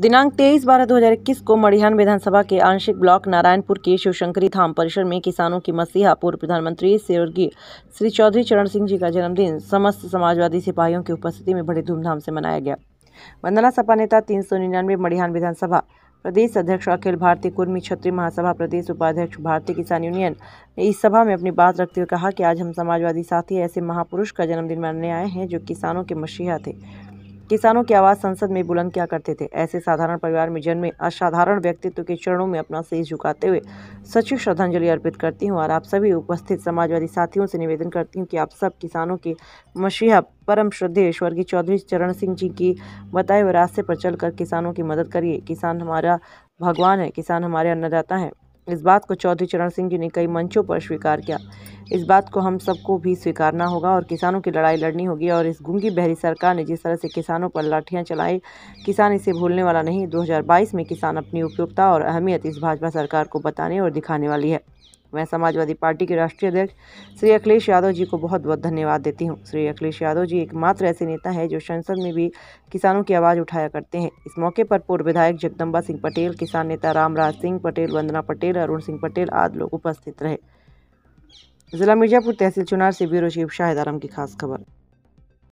दिनांक तेईस बारह दो हजार इक्कीस को मड़िहान विधानसभा के आंशिक ब्लॉक नारायणपुर के शिवशंकरी धाम परिसर में किसानों की मसीहा पूर्व प्रधानमंत्री स्वर्गीय श्री चौधरी चरण सिंह जी का जन्मदिन समस्त समाजवादी सिपाहियों की उपस्थिति में बड़े धूमधाम से मनाया गया वंदना सपा नेता तीन सौ निन्यानवे मड़िहान विधानसभा प्रदेश अध्यक्ष अखिल भारतीय कुर्मी क्षत्रिय महासभा प्रदेश उपाध्यक्ष भारतीय किसान यूनियन ने इस सभा में अपनी बात रखते हुए कहा कि आज हम समाजवादी साथी ऐसे महापुरुष का जन्मदिन मनाने आए हैं जो किसानों के मसीहा थे किसानों की आवाज़ संसद में बुलंद किया करते थे ऐसे साधारण परिवार में जन्मे असाधारण व्यक्तित्व के चरणों में अपना शीश झुकाते हुए सचिव श्रद्धांजलि अर्पित करती हूँ और आप सभी उपस्थित समाजवादी साथियों से निवेदन करती हूँ कि आप सब किसानों के मसीहा परम श्रद्धेय स्वर्गीय चौधरी चरण सिंह जी की बताए हुए रास्ते पर चलकर किसानों की मदद करिए किसान हमारा भगवान है किसान हमारे अन्नदाता है इस बात को चौधरी चरण सिंह जी ने कई मंचों पर स्वीकार किया इस बात को हम सबको भी स्वीकारना होगा और किसानों की लड़ाई लड़नी होगी और इस गुंगी बहरी सरकार ने जिस तरह से किसानों पर लाठियां चलाई किसान इसे भूलने वाला नहीं 2022 में किसान अपनी उपयोगिता और अहमियत इस भाजपा सरकार को बताने और दिखाने वाली है मैं समाजवादी पार्टी के राष्ट्रीय अध्यक्ष श्री अखिलेश यादव जी को बहुत बहुत धन्यवाद देती हूँ श्री अखिलेश यादव जी एकमात्र ऐसे नेता हैं जो संसद में भी किसानों की आवाज़ उठाया करते हैं इस मौके पर पूर्व विधायक जगदम्बा सिंह पटेल किसान नेता रामराज सिंह पटेल वंदना पटेल अरुण सिंह पटेल आदि लोग उपस्थित रहे ज़िला मिर्ज़ापुर तहसील चुनार से ब्यूरो चीफ शाहिद आलम की खास खबर